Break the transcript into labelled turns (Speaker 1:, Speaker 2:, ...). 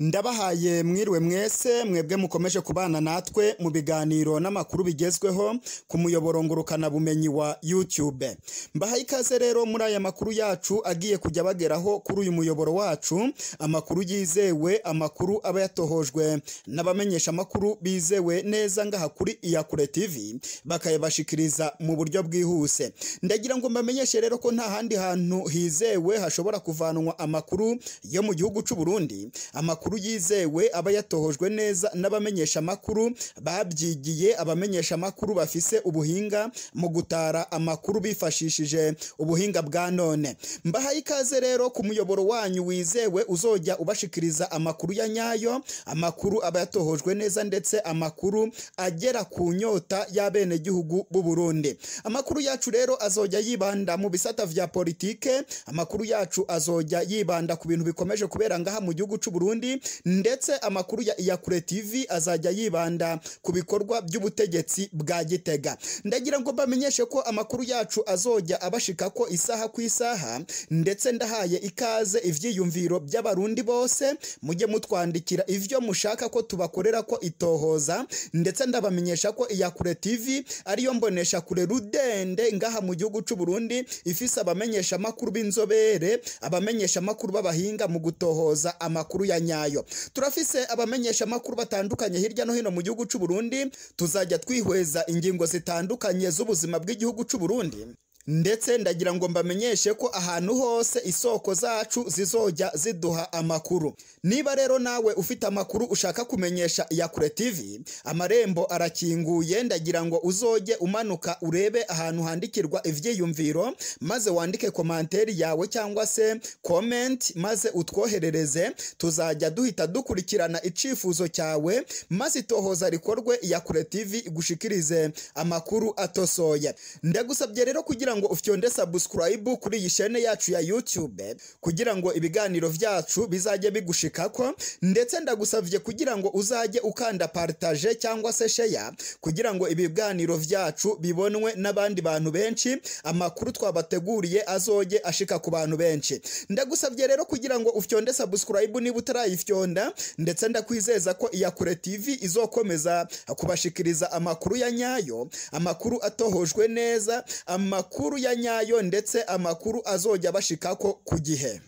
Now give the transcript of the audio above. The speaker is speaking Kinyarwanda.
Speaker 1: ndabahaye mwiriwe mwese mwebwe mukomeje kubana natwe mu biganiro n'amakuru bigezweho ku muyoboro ngurukanabumenyi wa YouTube mbahaye ikaze rero muri aya makuru yacu agiye kujya bageraho kuri uyu muyoboro wacu amakuru yizewe amakuru aba yatohojwe n'abamenyesha amakuru bizewe neza ngaha kuri Iyakure TV bakayabashikiriza mu buryo bwihuse ndagira ngo mbamenyeshe rero ko nta handi hantu hizewe hashobora kuvanwa amakuru yo mu gihugu cy'u Burundi amakuru amakuru yizewe aba yatohojwe neza n'abamenyesha amakuru babyigiye abamenyesha amakuru bafise ubuhinga mu gutara amakuru bifashishije ubuhinga bwa none mbahaye ikaze rero ku muyoboro wanyu wizewe uzojya ubashikiriza amakuru ya nyayo amakuru aba yatohojwe neza ndetse amakuru agera ku nyota y'abenegihugu b'u Burundi amakuru yacu rero azojya yibanda mu bisata vya politike amakuru yacu azojya yibanda ku bintu bikomeje kubera ngaha mu gihugu cy'u Burundi ndetse amakuru ya yakure tv azajya yibanda ku bikorwa by'ubutegetsi bwa gitega ndagira ngo bamenyeshe ko amakuru yacu azojya abashika ko isaha ku isaha ndetse ndahaye ikaze ibyiyumviro by'abarundi bose mujye mutwandikira ibyo mushaka ko tubakorera ko itohoza ndetse ndabamenyesha ko iyakure tv ariyo mbonesha kure rudende ngaha mu gihugu cy'u Burundi ifise abamenyesha amakuru b'inzobere abamenyesha amakuru b'abahinga mu gutohoza amakuru ya nyayo yayo turafise abamenyesha makuru batandukanye hirya no hino mu gihugu cy'u Burundi tuzajya twihweza ingingo zitandukanye z'ubuzima bw'igihugu cy'u Burundi ndetse ndagira ngo mbamenyeshe ko ahantu hose isoko zacu zizojya ziduha amakuru niba rero nawe ufite amakuru ushaka kumenyesha Iyakure TV amarembo arakinguye ndagira ngo uzoge umanuka urebe ahantu handikirwa ibyiyumviro maze wandike komanteri yawe cyangwa se komenti maze utwoherereze tuzajya duhita dukurikirana icyifuzo cyawe maze itohoza rikorwe Iyakure TV igushikirize amakuru atosoye ndagusabye rero kugira kugira ngo ufyonde subscribe kuri iyi shene yacu ya YouTube kugira ngo ibiganiro byacu bizajye bigushikako ndetse ndagusavye kugira ngo uzajye ukanda partage cyangwa se share kugira ngo ibiganiro byacu bibonwe n'abandi bantu benshi amakuru twabateguriye azoge ashika ku bantu benshi ndagusabye rero kugira ngo ufyonde subscribe niba utarayifyonda ndetse ndakwizeza ko iyakure TV izokomeza kubashikiriza amakuru ya nyayo amakuru atohojwe neza amakuru amakuru ya nyayo ndetse amakuru azojya bashikako ku gihe